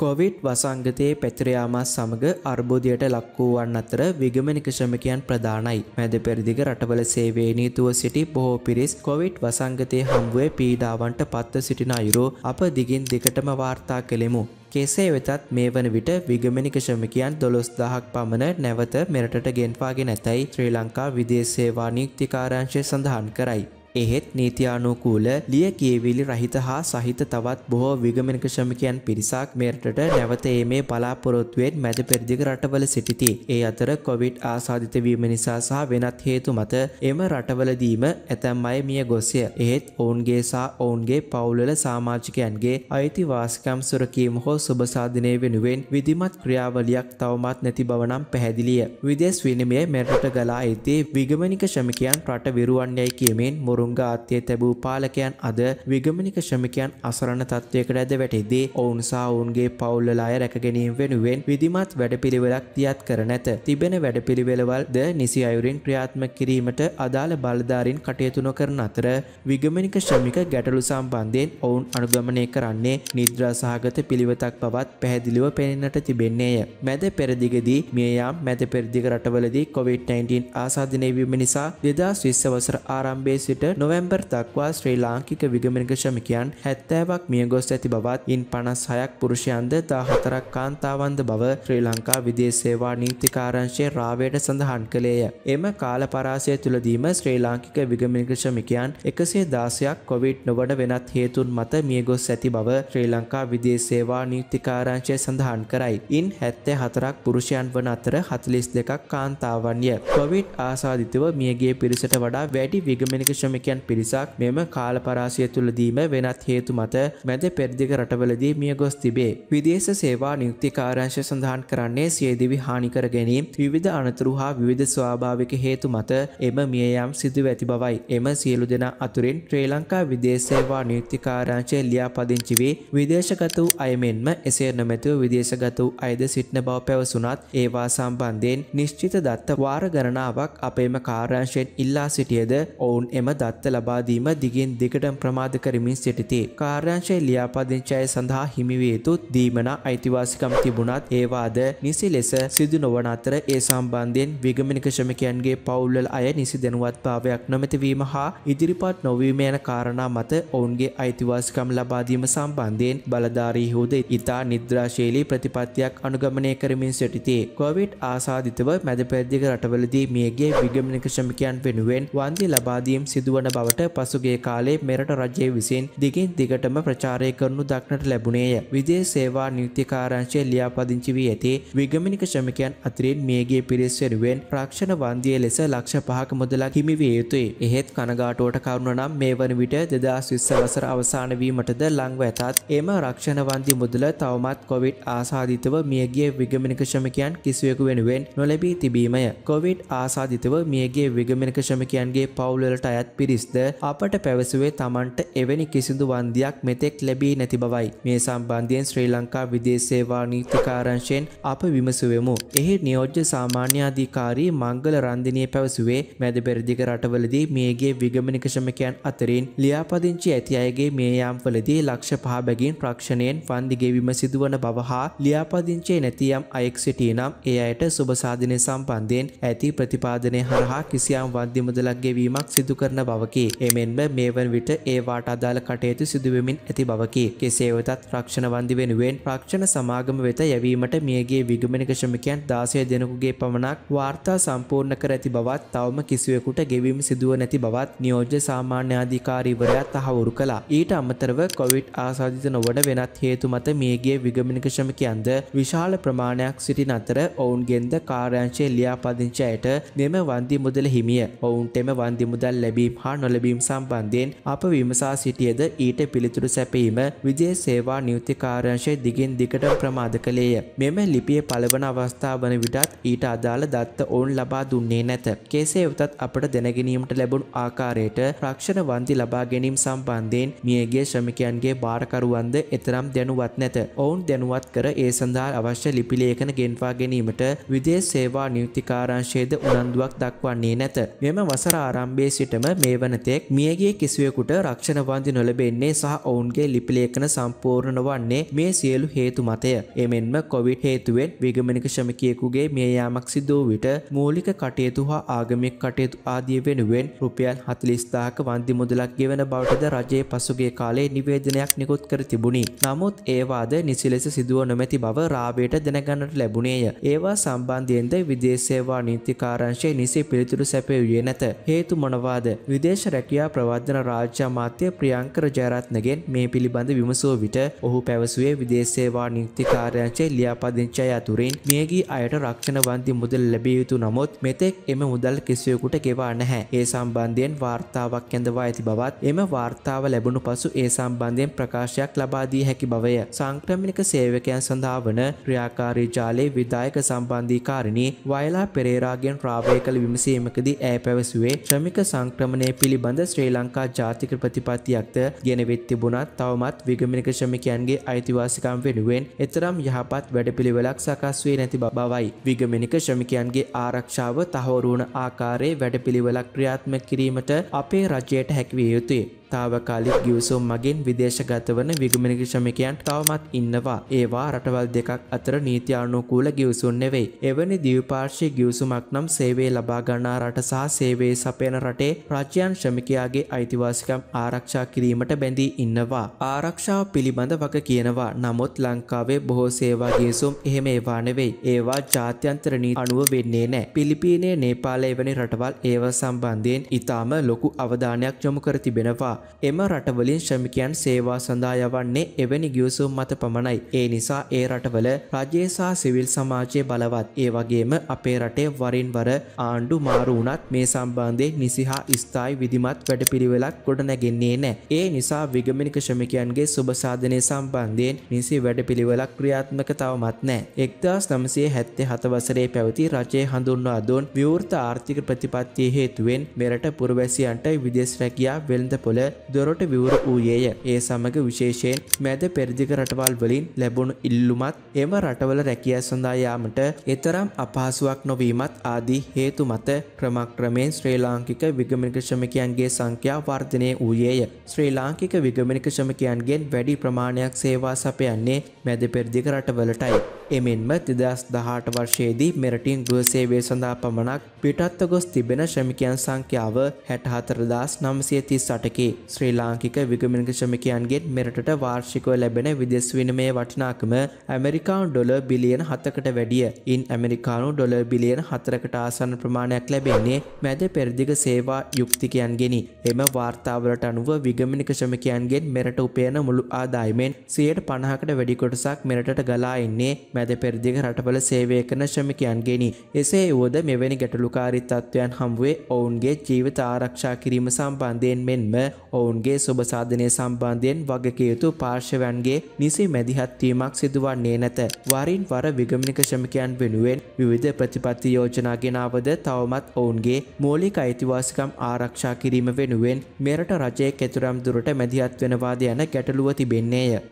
Covid වසංගතයේ පැතිරයාමත් සමඟ අර්බෝධයට ලක්වූවන් අතර විගමනික ශ්‍රමකයන් ප්‍රධානයි. මැද පෙරදිග රටවල සේවේ නීතුව සිටි බොහෝ පිරිස් කොවිට් වසංගතය හම්බුවේ පීඩාවන්ට පත්ව සිටින අයුරු අප දිගින් දෙකටම වාර්තා කළෙමු. කෙසේ වෙතත් මේ වන විට විගමනික ශ්‍රමිකයන් දොළොස් දහක් පමණ නැවත මෙරටට ගෙන්වාගෙන ඇතැයි ශ්‍රී ලංකා විදේශ සේවා නීක්තිකාරංශය සඳහන් කරයි. එහෙත් නීතියානුකූල ලිය කියවිලි රහිත හා සහිත තවත් බොහෝ විගමනික ශ්‍රමිකයන් පිරිසක් මෙරටට නැවත ඒමේ බලාපොරොත්තුවෙන් මැද පෙරදිග රටවල සිටිති. ඒ අතර කොවිඩ් ආසාධිත වීම නිසා සහ වෙනත් හේතු මත එම රටවලදීම ඇතැම් අය මිය ගොස්ය. එහෙත් ඔවුන්ගේ සහ ඔවුන්ගේ පවුලල සාමාජිකයන්ගේ අයිතිවාසිකම් සුරකීම හෝ සුභසාධනය වෙනුවෙන් විධිමත් ක්‍රියාවලියක් තවමත් නැති බවනම් පැහැදිලිය. විදෙස් විනිමය මෙරට ගලා ඇති විගමනික ශ්‍රමිකයන් රට විරුවන්යයි කියමින් මුරු වරුන්ගේ ආත්‍යය තැබූ පාලකයන් අද විගමනික ශ්‍රමිකයන් අසරණ තත්ත්වයකට ඇද වැටිද්දී ඔවුන් සහ ඔවුන්ගේ පවුල්වල අය රැකගැනීම වෙනුවෙන් විධිමත් වැඩපිළිවෙලක් තියත් කර නැත. තිබෙන වැඩපිළිවෙලවල්ද නිසි අයුරින් ක්‍රියාත්මක කිරීමට අදාළ බලධාරින් කටයුතු නොකරන අතර විගමනික ශ්‍රමික ගැටලු සම්බන්ධයෙන් ඔවුන් අනුගමනය කරන්නේ නිද්‍රා සහගත පිළිවෙතක් පවත් පැහැදිලිව පෙනෙන්නට තිබෙන්නේය. මැද පෙරදිගදී මියයාම් මැද පෙරදිග රටවලදී COVID-19 ආසාධනය වීම නිසා දෙදා ශ්‍රිස්ස වසර ආරම්භයේ සිට නොවැම්බර් තක්වා ශ්‍රී ලාංකික විගමනික ශ්‍රමිකයන් හැත්තෑවක් මිය ගොස් ඇති බවත් ඉන් පනස් හයක් පුරුෂයන්ද තා හතරක් කාන්තාවන්ද බව ශ්‍රී ලංකා විදේශ සේවා නීතිකාරංශයේ රාවයට සඳහන් කළේය. එම කාල පරාසය තුළදීම ශ්‍රී ලාංකික විගමනික ශ්‍රමිකයන් එකසේ දාසයක් කොවිඩ් නොවන වෙනත් හේතුන් මත මිය ගොස් ඇති බව ශ්‍රී ලංකා විදේශ සේවා නීතිකාරංශය සඳහන් කරයි. ඉන් හැත්තේ හතරක් පුරුෂයන් වන අතර හතලිස් දෙකක් කාන්තාවන්ය. කොවිඩ් ආසාධිතව මියගේ පිරිසට වඩා වැඩි විගමනික ශ්‍රමික ශ්‍රමිකයන් පිරිසක් මෙම කාලපරාශය තුළදීම වෙනත් හේතු මත මැද පෙරදිග රටවලදී මිය ගොස් තිබේ. විදේශ සේවා නියුක්තිකාරංශ සඳහන් කරන්නේ සියදිවි හානිකර ගැනීම් විවිධ අනතුරු හා විවිධ ස්වාභාවික හේතු මත එම මියයම් සිදුව ඇති බවයි. එම සියලු දෙනා අතුරින් ශ්‍රී ලංකා විදේශ සේවා නියුක්තිකාරංශය ලියාපදිංචි වී විදේශගත වූ අය මෙන්ම එසේ නොමැතිව විදේශගත වූ අයද සිටින බව පැවසුනත් ඒවා සම්බන්ධයෙන් නිශ්චිත දත්ත වාර ගණනාවක් අපේම කාර්යංශයෙන් ඉල්ලා සිටියද ඔවුන් එම දත් දත්ත ලබාදීම දිගින් දෙකට ප්‍රමාධ කරමින් සිටිති. කාර්යංශය ලියාපදිංචය සඳහා හිමිවේතු දීමන අයිතිවාසිකම් තිබුණත් ඒවාද නිසි ලෙස සිදු නොවන අතර ඒ සම්බන්ධයෙන් විගමනික ශ්‍රමිකයන්ගේ පවුල්වල අය නිසි දැනුවත්භාවයක් නොමැතිවීම හා ඉදිරිපත් නොවීම යන කාරණා මත ඔවුන්ගේ අයිතිවාසිකම් ලබාදීම සම්බන්ධයෙන් බලධාරීහුද ඉතා නිද්‍රාශීලී ප්‍රතිපත්තියක් අනුගමනය කරමින් සිටිති. කොවිට් ආසාධිතව මැද පැද්දික රටවලදී මියගේ විගමනික ශ්‍රමිකයන් වෙනුවෙන් වන්දි ලබාදීම් සිදුවන වන බවට පසුගේ කාලේ මෙරට රජය විසින් දිගින් දිගටම ප්‍රචාරය කරනු දක්නට ලැබුණේය. විදේ සේවා නීතිකාරංශය ලියාපදිංචි වී ඇති විගමනික ශ්‍රමිකයන් අතරින් මියගේ පිරිස්වරුවෙන් ප්‍රක්ෂණ වන්දිය ලෙස ලක්ෂ පහක මුදලක් හිමිවිය යුතුයි. එහෙත් කනගාටුවට කරුණ නම් මේ වන විට දෙදස් විස්ස වසර අවසානවීමටද ලංව ඇතත් එම රක්ෂණ වන්දි මුදල තවමත් කොවිට් ආසාධිතව මියගේ විගමනික ශ්‍රමිකයන් කිසිවෙකු වෙනුවෙන් නොලැබී තිබීමය. කොවිට් ආසාධිතව මියගේ විගමනික ශ්‍රමිකයන්ගේ පවුලට අයත් පි පිරිස්ද අපට පැවසුවේ තමන්ට එවැනි කිසිදු වන්දියක් මෙතෙක් ලැබී නැති බවයි. මේ සම්බන්ධයෙන් ශ්‍රී ලංකා විදේශේවා නීතිකාරංශයෙන් අප විමසුවෙමු. එහි නියෝජ්‍ය සාමාන්‍යාධිකාරී මංගල රන්දිනය පැවසුවේ මැද පෙරදිග රටවලදී මේගේ විගමනික ශ්‍රමකයන් අතරින් ලියාපදිංචි ඇති අයගේ මේ යාම්වලදී ලක්ෂ පහබැගින් ප්‍රක්ෂණයෙන් ෆන්දිගෙවීම සිදුවන බව හා ලියාපදිංචේ නැතියම් අයෙක් සිටී නම් ඒ අයට සුභසාධනය සම්බන්ධයෙන් ඇති ප්‍රතිපාදනය හරහා කිසියම් වන්දිමුදලක් ගෙවීමක් සිදු කරන බව බවකි. එමෙන්ම මේ වන විට ඒවාට අදාළ කටයුතු සිදුවමින් ඇති බවකි. කෙසේ වෙතත් රක්ෂණ වන්දි වෙනුවෙන් රක්ෂණ සමාගම වෙත යැවීමට මියගේ විගමනික ශ්‍රමිකයන් දාසය දෙනකුගේ පමණක් වාර්තා සම්පූර්ණ කර ඇති බවත් තවම කිසිවෙකුට ගෙවීම සිදුව නැති බවත් නියෝජ්‍ය සාමාන්‍යාධිකාරීවරයා තහවුරු කලා. ඊට අමතරව කොවිට් ආසාධිත නොවන වෙනත් හේතු මත මියගේ විගමනික ශ්‍රමිකයන්ද විශාල ප්‍රමාණයක් සිටින අතර ඔවුන්ගෙන්ද කාර්යංශය ලියාපදිංචයට මෙම වන්දි මුදල හිමිය ඔවුන්ටෙම වන්දි මුදල් ලැබීම හා නොලැබීම් සම්බන්ධයෙන් අප විමසා සිටියද ඊට පිළිතුරු සැපීම විජේ සේවා නියුතිකාරංශය දිගින් දිකට ප්‍රමාද කළේය. මෙම ලිපිය පළවන අවස්ථාව වන විටත් ඊට අදාළ දත්ත ඔවුන් ලබා දුන්නේ නැත. කෙසේ වෙතත් අපට දැනගැනීමට ලැබුණු ආකාරයට රක්ෂණ වන්දි ලබා ගැනීම සම්බන්ධයෙන් මියගේ ශ්‍රමිකයන්ගේ භාරකරුවන්ද එතරම් දැනුවත් නැත. ඔවුන් දැනුවත් කර ඒ සඳහා අවශ්‍ය ලිපි ලේඛන ගෙන්වා ගැනීමට විදේශ සේවා නියුක්තිකාරංශයේද උනන්දුවක් දක්වන්නේ නැත. මෙම වසර ආරම්භයේ සිටම මේ මේ වනතෙක් මියගේ කිසිවකුට රක්ෂණ වන්දි නොලබෙන්නේ සහ ඔවුන්ගේ ලිපිලේඛන සම්පූර්ණ නොවන්නේ මේ සියලු හේතු මතය. එමෙන්ම කොවිඩ් හේතුවෙන් විගමනික ශ්‍රමිකයෙකුගේ මිය යාමක් සිද්ධ වූ විට මූලික කටයුතු හා ආගමික කටයුතු ආදිය වෙනුවෙන් රුපියල් 40000ක වන්දි මුදලක් ගෙවන බවටද රජයේ පසුගිය කාලේ නිවේදනයක් නිකුත් කර තිබුණි. නමුත් ඒවාද නිසි ලෙස සිදුව නොමැති බව රාබේට දැනගන්නට ලැබුණේය. ඒවා සම්බන්ධයෙන්ද විදේශ සේවා නීතිකාරංශයේ නිසි පිළිතුරු සැපයුවේ නැත. හේතු මොනවාද? විදේශ රැකියා ප්‍රවර්ධන රාජ්‍ය අමාත්‍ය ප්‍රියංකර ජයරත්නගෙන් මේ පිළිබඳ විමසුව විට ඔහු පැවසුවේ විදේශ සේවා නියුක්ති කාර්යාංශයේ ලියාපදිංචි අය අතුරින් මියගිය අයට රක්ෂණ වන්ති මුදල් ලැබිය යුතු නමුත් මෙතෙක් එම මුදල් කිසිවෙකුට ගෙවා නැහැ. ඒ සම්බන්ධයෙන් වාර්තාවක් ඇඳවා ඇති බවත් එම වාර්තාව ලැබුණු පසු ඒ සම්බන්ධයෙන් ප්‍රකාශයක් ලබා දී හැකි බවය. සංක්‍රමණික සේවකයන් සඳහා වන ක්‍රියාකාරී ජාලයේ විදායක සම්බන්ධීකාරණී වයලා පෙරේරාගෙන් රාවය කළ විමසීමකදී ඇය පැවසුවේ ශ්‍රමික සංක්‍රමණය පිළිබඳ ශ්‍රී ලංකා ජාතික ප්‍රතිපත්තියක්ද ගෙනවෙත් තිබුණත් තවමත් විගමනික ශ්‍රමිකයන්ගේ අයිතිවාසිකම් වෙනුවෙන් එතරම් යහපත් වැඩපිළිවෙලක් සකස් වී නැති බවයි. විගමනික ශ්‍රමිකයන්ගේ ආරක්ෂාව තහවුරුවන ආකාරයේ වැඩපිළිවෙලක් ක්‍රියාත්මක කිරීමට අපේ රජයට හැකිවිය යුතුයි. තාවකාලික ගිවිසුම් මගින් විදේශගත වන විගමනික ශ්‍රමිකයන් තවමත් ඉන්නවා. ඒවා රටවල් දෙකක් අතර නීතියානුකූල ගිවිසුම් නෙවෙයි. එවැනි දිවපාර්ශ්වීය ගිවිසුමක් නම් සේවය ලබා ගන්නා රට සහ සේවයේ සපයන රටේ රාජ්‍යයන් ශ්‍රමිකයාගේ අයිතිවාසිකම් ආරක්ෂා කිරීමට බැඳී ඉන්නවා. ආරක්ෂාව පිළිබඳ වග කියනවා. නමුත් ලංකාවේ බොහෝ සේවා ගිවිසුම් එහෙම ඒවා නෙවෙයි. ඒවා ජාත්‍යන්තර නීති අනුව වෙන්නේ නැහැ. පිලිපීනයේ නේපාලය වැනි රටවල් ඒව සම්බන්ධයෙන් ඉතාම ලොකු අවධානයක් යොමු කර තිබෙනවා. එම රටවලින් ශ්‍රමිකයන් සේවා සඳහා යවන්නේ එවැනි ගියසුම් මත පමණයි. ඒ නිසා ඒ රටවල රජයේ සහ සිවිල් සමාජය බලවත්. ඒ වගේම අපේ රටේ වරින්වර ආණ්ඩු මාරු වුණත් මේ සම්බන්ධය නිසිහා ස්ථායි විධිමත් වැඩපිළිවෙලක් ගොඩ නැගෙන්නේ නෑ. ඒ නිසා විගමනික ශ්‍රමිකයන්ගේ සුභසාධනය සම්බන්ධයෙන් නිසි වැඩපිළිවෙලක් ක්‍රියාත්මක තවමත් නෑ. එක්දස් නමසේ හැත්තේ හතවසරේ පැවති රජය හඳුන්වා දුන් විවෘත ආර්ථික ප්‍රතිපත්තිය හේතුවෙන් මෙරට පුරවැසියන්ට විදෙස් රැකියා වෙළඳ පොළ දොරට විවර වූයේය. ඒ සමග විශේෂයෙන් මැද පෙරදිග රටවල් වලින් ලැබුණු ඉල්ලුමත් එම රටවල රැකියා සඳහා යාමට එතරම් අපහසුවක් නොවීමත් ආදී හේතු මත ක්‍රමක්‍රමයෙන් ශ්‍රී ලාංකික විගමනික ශ්‍රමිකයන්ගේ සංඛ්‍යා වර්ධනය වූයේය. ශ්‍රී ලාංකික විගමනික ශ්‍රමිකයන්ගෙන් වැඩි ප්‍රමාණයක් සේවා සපයන්නේ මැද පෙරදිග රටවලටයි. එමෙන්ම තිදස් දහට වර්ෂයේදී මෙරටින් ගෘසේවය සඳහා පමණක් පිටත්ව ගොස් තිබෙන ශ්‍රමිකයන් සංඛ්‍යාව හැටහතරදස් නම්සියතිස් සටකි. ශ්‍රී ලාංකික විගමනික ශ්‍රමිකයන්ගෙන් මෙරටට වාර්ෂිකව ලැබෙන විදෙස් විනිමය වටිනාකම ඇමරිකානු ඩොලර් බිලියන 7කට වැඩිය. ඉන් ඇමරිකානු ඩොලර් බිලියන 4කට ආසන්න ප්‍රමාණයක් ලැබෙන්නේ මැද පෙරදිග සේවා යුක්තිකයන්ගෙනි. එම වාර්තාවලට අනුව විගමනික ශ්‍රමිකයන්ගෙන් මෙරට උපයන මුළු ආදායමෙන් 50%කට වැඩි කොටසක් මෙරටට ගලා එන්නේ මැද පෙරදිග රටවල සේවය කරන ශ්‍රමිකයන්ගෙනි. එසේ වුවද මෙවැනි ගැටලුකාරී තත්ත්වයන් හමුවේ ඔවුන්ගේ ජීවිත ආරක්ෂා කිරීම සම්බන්ධයෙන් මෙන්ම ඔවුන්ගේ සුභසාධනය සම්බන්ධයෙන් වගකයුතු පාර්ශවයන්ගේ නිසි මැදිහත්වීමක් සිදුවන්නේ නැත. වරින් වර විගමනික ශ්‍රමිකයන් වෙනුවෙන් විවිධ ප්‍රතිපත්ති යෝජනා ගෙනාවද තවමත් ඔවුන්ගේ මූලික අයිතිවාසිකම් ආරක්ෂා කිරීම වෙනුවෙන් මෙරට රජය කෙතුරම් දුරට මැදිහත් වෙනවාද යන ගැටලුව තිබෙන්නේය.